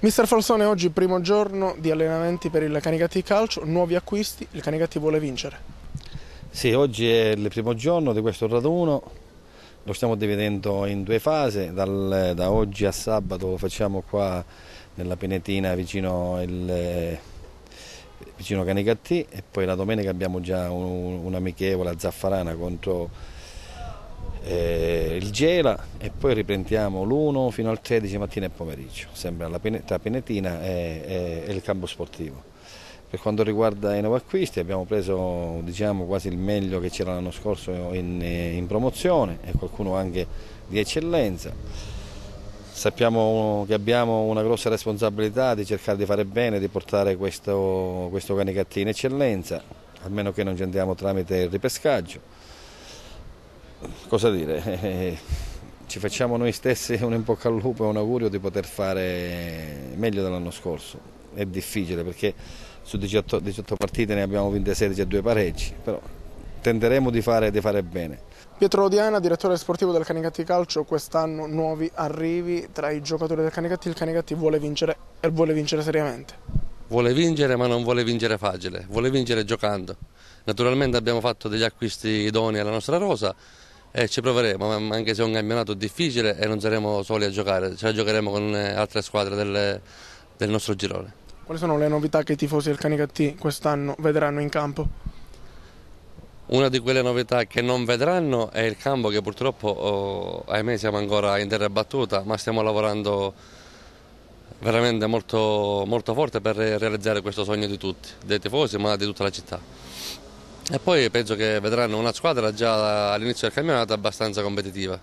Mister Falsone, oggi primo giorno di allenamenti per il Canigatti Calcio, nuovi acquisti, il Canigatti vuole vincere. Sì, oggi è il primo giorno di questo raduno, lo stiamo dividendo in due fasi, Dal, da oggi a sabato lo facciamo qua nella Pinetina vicino, il, vicino Canicattì e poi la domenica abbiamo già un'amichevole un a Zaffarana contro eh, il Gela e poi riprendiamo l'1 fino al 13 mattina e pomeriggio, sempre alla, tra Pinetina e, e, e il campo sportivo. Per quanto riguarda i nuovi acquisti abbiamo preso diciamo, quasi il meglio che c'era l'anno scorso in, in, promozione e qualcuno anche di eccellenza. Sappiamo che abbiamo una grossa responsabilità di cercare di fare bene, di portare questo, questo canicattino in eccellenza, almeno che non ci andiamo tramite il ripescaggio cosa dire, ci facciamo noi stessi un in bocca al lupo e un augurio di poter fare meglio dell'anno scorso. È difficile perché su 18, 18 partite ne abbiamo vinte 16 e due pareggi, però tenteremo di fare, di fare bene. Pietro Odiana, direttore sportivo del Canicatti Calcio, quest'anno nuovi arrivi tra i giocatori del Canicatti, il Canicatti vuole vincere e vuole vincere seriamente vuole vincere ma non vuole vincere facile, vuole vincere giocando. Naturalmente abbiamo fatto degli acquisti idoni alla nostra rosa, eh, ci proveremo, anche se è un campionato difficile e non saremo soli a giocare, ce la giocheremo con eh, altre squadre del, del nostro girone. Quali sono le novità che i tifosi del Canicattì quest'anno vedranno in campo? Una di quelle novità che non vedranno è il campo che purtroppo, oh, ahimè, siamo ancora in terra battuta, ma stiamo lavorando veramente molto, molto forte per realizzare questo sogno di tutti, dei tifosi ma di tutta la città. E poi penso che vedranno una squadra già all'inizio del campionato abbastanza competitiva.